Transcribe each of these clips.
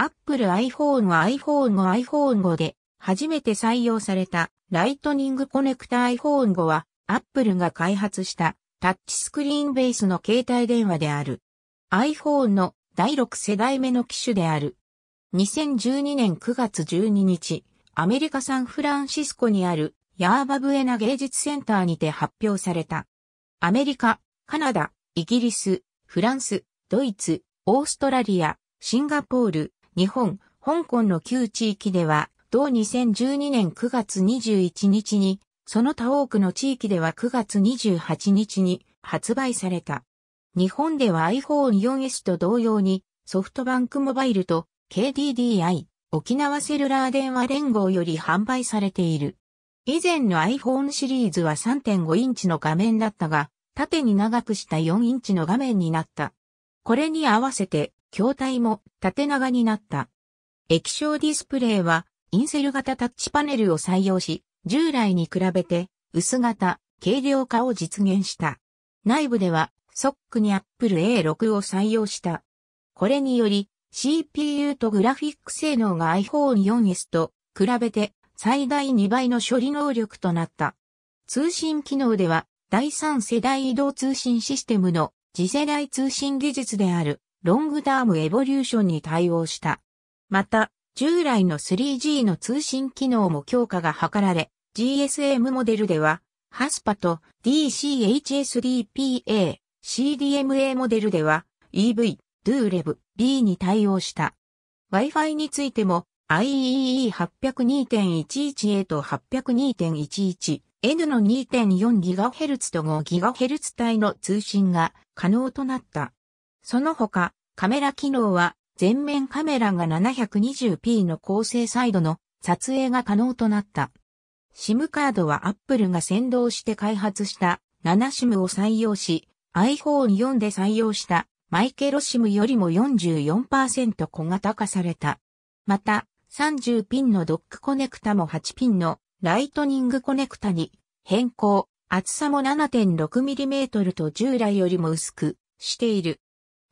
Apple iPhone は iPhone 5 iPhone 5で初めて採用されたライトニングコネクタ iPhone 5は Apple が開発したタッチスクリーンベースの携帯電話である。iPhone の第6世代目の機種である。2012年9月12日、アメリカサンフランシスコにあるヤーバブエナ芸術センターにて発表された。アメリカ、カナダ、イギリス、フランス、ドイツ、オーストラリア、シンガポール、日本、香港の旧地域では、同2012年9月21日に、その他多くの地域では9月28日に発売された。日本では iPhone4S と同様に、ソフトバンクモバイルと KDDI、沖縄セルラー電話連合より販売されている。以前の iPhone シリーズは3.5インチの画面だったが、縦に長くした4インチの画面になった。これに合わせて筐体も縦長になった。液晶ディスプレイはインセル型タッチパネルを採用し、従来に比べて薄型、軽量化を実現した。内部ではソックに Apple A6 を採用した。これにより CPU とグラフィック性能が iPhone 4S と比べて最大2倍の処理能力となった。通信機能では第3世代移動通信システムの次世代通信技術であるロングダームエボリューションに対応した。また、従来の 3G の通信機能も強化が図られ、GSM モデルでは、ハスパと DCHSDPA、CDMA モデルでは EV、DUREV、B に対応した。Wi-Fi についても IEE802.11A と 802.11N の 2.4GHz と 5GHz 帯の通信が可能となった。その他、カメラ機能は、全面カメラが 720p の高精イドの撮影が可能となった。SIM カードは Apple が先導して開発した 7SIM を採用し、iPhone4 で採用したマイケロ SIM よりも44%小型化された。また、30ピンのドックコネクタも8ピンのライトニングコネクタに変更、厚さも 7.6mm と従来よりも薄くしている。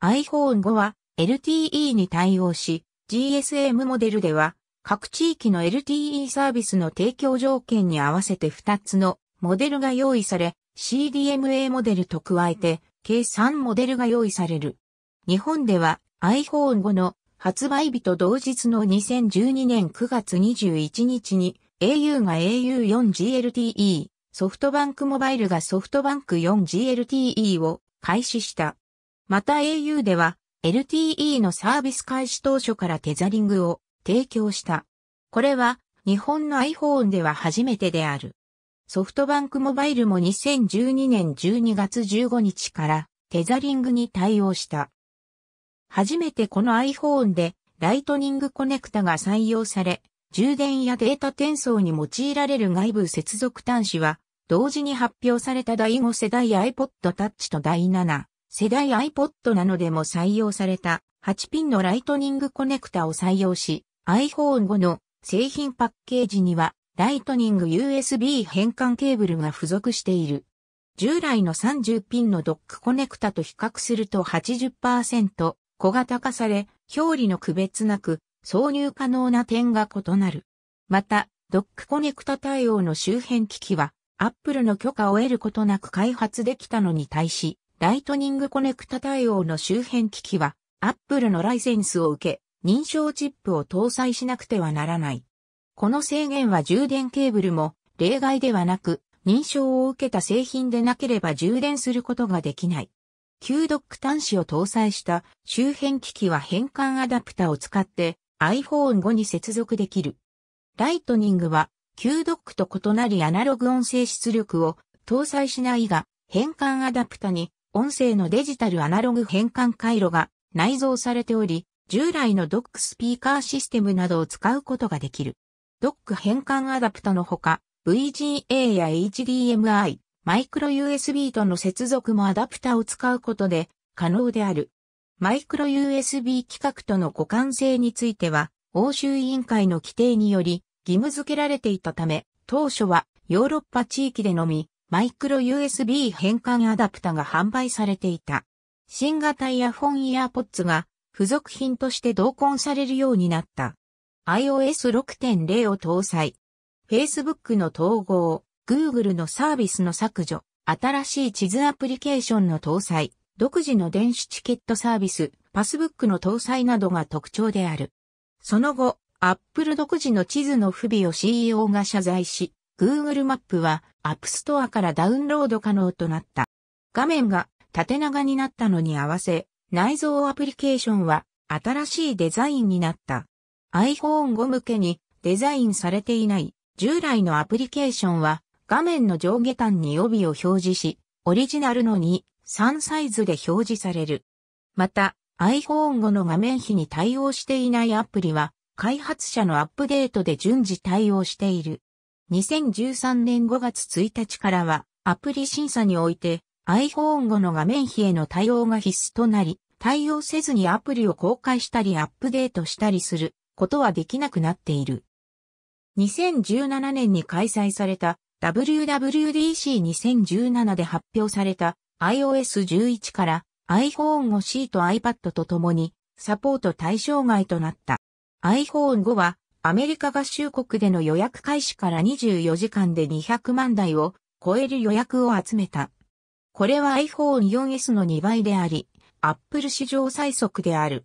iPhone 5は LTE に対応し、GSM モデルでは各地域の LTE サービスの提供条件に合わせて2つのモデルが用意され、CDMA モデルと加えて計3モデルが用意される。日本では iPhone 5の発売日と同日の2012年9月21日に au が au4GLTE、ソフトバンクモバイルがソフトバンク 4GLTE を開始した。また au では LTE のサービス開始当初からテザリングを提供した。これは日本の iPhone では初めてである。ソフトバンクモバイルも2012年12月15日からテザリングに対応した。初めてこの iPhone でライトニングコネクタが採用され、充電やデータ転送に用いられる外部接続端子は、同時に発表された第5世代 iPod Touch と第7世代 iPod なのでも採用された8ピンのライトニングコネクタを採用し、iPhone5 の製品パッケージにはライトニング USB 変換ケーブルが付属している。従来の30ピンのドックコネクタと比較すると80%小型化され、表裏の区別なく挿入可能な点が異なる。また、ドックコネクタ対応の周辺機器は、Apple の許可を得ることなく開発できたのに対し、ライトニングコネクタ対応の周辺機器は、Apple のライセンスを受け、認証チップを搭載しなくてはならない。この制限は充電ケーブルも例外ではなく、認証を受けた製品でなければ充電することができない。Q ドック端子を搭載した周辺機器は変換アダプタを使って iPhone5 に接続できる。ライトニングは Q ドックと異なりアナログ音声出力を搭載しないが変換アダプタに音声のデジタルアナログ変換回路が内蔵されており、従来のドックスピーカーシステムなどを使うことができる。ドック変換アダプタのほか、VGA や HDMI、マイクロ USB との接続もアダプタを使うことで可能である。マイクロ USB 規格との互換性については、欧州委員会の規定により義務付けられていたため、当初はヨーロッパ地域でのみマイクロ USB 変換アダプタが販売されていた。新型イヤフォンイヤーポッツが付属品として同梱されるようになった。iOS6.0 を搭載。Facebook の統合、Google のサービスの削除、新しい地図アプリケーションの搭載、独自の電子チケットサービス、パスブックの搭載などが特徴である。その後、Apple 独自の地図の不備を CEO が謝罪し、Google マップはアップストアからダウンロード可能となった。画面が縦長になったのに合わせ、内蔵アプリケーションは新しいデザインになった。iPhone5 向けにデザインされていない従来のアプリケーションは画面の上下端に帯を表示し、オリジナルの2、3サイズで表示される。また、iPhone5 の画面比に対応していないアプリは、開発者のアップデートで順次対応している。2013年5月1日からは、アプリ審査において、iPhone5 の画面比への対応が必須となり、対応せずにアプリを公開したりアップデートしたりすることはできなくなっている。2017年に開催された WWDC2017 で発表された iOS11 から iPhone5C と iPad とともにサポート対象外となった。iPhone5 はアメリカ合衆国での予約開始から24時間で200万台を超える予約を集めた。これは iPhone 4S の2倍であり、Apple 史上最速である。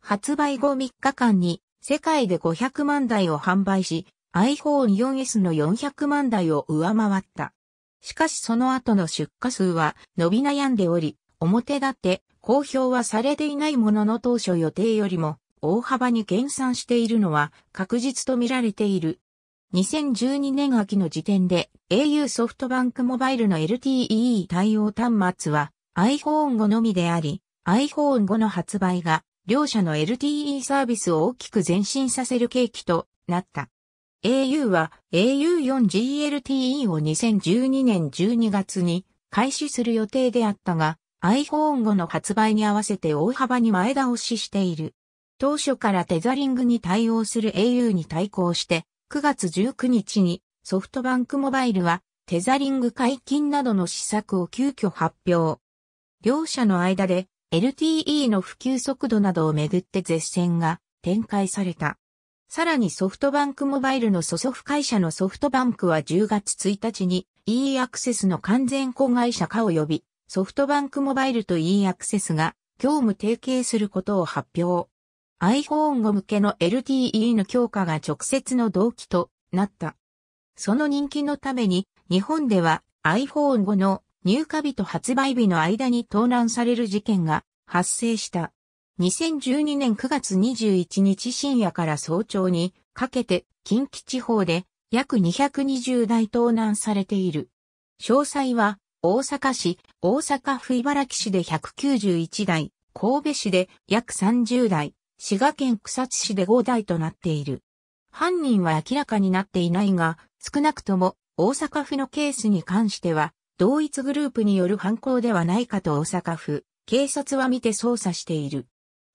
発売後3日間に世界で500万台を販売し、iPhone 4S の400万台を上回った。しかしその後の出荷数は伸び悩んでおり、表立って公表はされていないものの当初予定よりも大幅に減産しているのは確実と見られている。2012年秋の時点で au ソフトバンクモバイルの LTE 対応端末は iPhone 5のみであり、iPhone 5の発売が両社の LTE サービスを大きく前進させる契機となった。au は au4GLTE を2012年12月に開始する予定であったが iPhone 5の発売に合わせて大幅に前倒ししている。当初からテザリングに対応する au に対抗して、9月19日にソフトバンクモバイルはテザリング解禁などの施策を急遽発表。両者の間で LTE の普及速度などをめぐって絶戦が展開された。さらにソフトバンクモバイルの祖祖父会社のソフトバンクは10月1日に e アクセスの完全子会社化及びソフトバンクモバイルと e アクセスが業務提携することを発表。iPhone 5向けの LTE の強化が直接の動機となった。その人気のために、日本では iPhone 5の入荷日と発売日の間に盗難される事件が発生した。2012年9月21日深夜から早朝にかけて近畿地方で約220台盗難されている。詳細は大阪市、大阪府茨城市で191台、神戸市で約30台、滋賀県草津市で5台となっている。犯人は明らかになっていないが、少なくとも大阪府のケースに関しては、同一グループによる犯行ではないかと大阪府、警察は見て捜査している。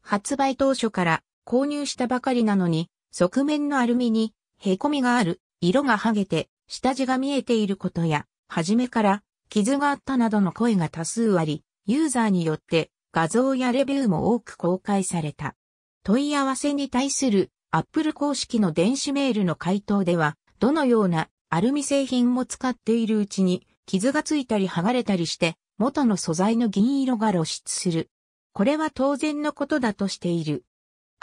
発売当初から購入したばかりなのに、側面のアルミに、凹みがある、色が剥げて、下地が見えていることや、初めから傷があったなどの声が多数あり、ユーザーによって画像やレビューも多く公開された。問い合わせに対する Apple 公式の電子メールの回答では、どのようなアルミ製品も使っているうちに傷がついたり剥がれたりして元の素材の銀色が露出する。これは当然のことだとしている。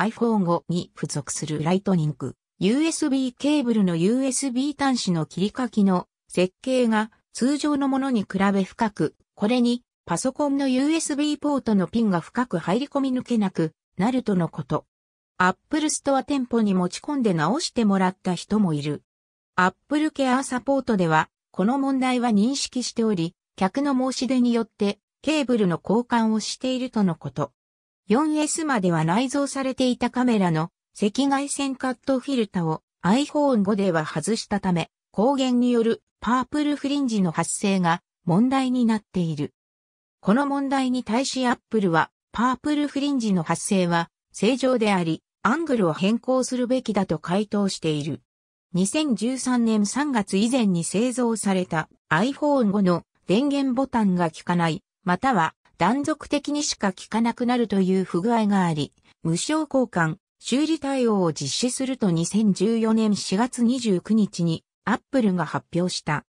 iPhone5 に付属するライトニング、USB ケーブルの USB 端子の切り欠きの設計が通常のものに比べ深く、これにパソコンの USB ポートのピンが深く入り込み抜けなく、なるとのこと。アップルストア店舗に持ち込んで直してもらった人もいる。アップルケアサポートでは、この問題は認識しており、客の申し出によってケーブルの交換をしているとのこと。4S までは内蔵されていたカメラの赤外線カットフィルタを iPhone 5では外したため、光源によるパープルフリンジの発生が問題になっている。この問題に対しアップルはパープルフリンジの発生は正常であり、アングルを変更するべきだと回答している。2013年3月以前に製造された iPhone 5の電源ボタンが効かない、または断続的にしか効かなくなるという不具合があり、無償交換、修理対応を実施すると2014年4月29日に Apple が発表した。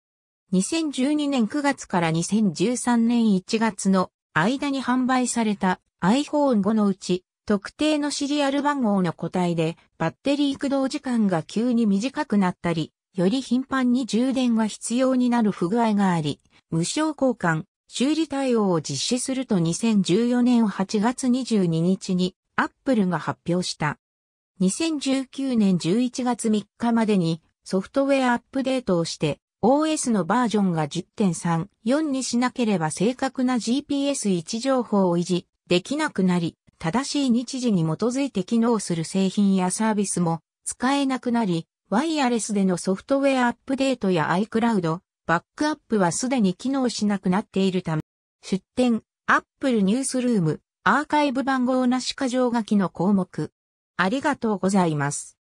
2012年9月から2013年1月の間に販売された iPhone 5のうち、特定のシリアル番号の個体で、バッテリー駆動時間が急に短くなったり、より頻繁に充電が必要になる不具合があり、無償交換、修理対応を実施すると2014年8月22日に、アップルが発表した。2019年11月3日までにソフトウェアアップデートをして OS のバージョンが10.34にしなければ正確な GPS 位置情報を維持できなくなり、正しい日時に基づいて機能する製品やサービスも使えなくなり、ワイヤレスでのソフトウェアアップデートや iCloud、バックアップはすでに機能しなくなっているため、出展、Apple ニュースルーム、アーカイブ番号なし箇条書きの項目。ありがとうございます。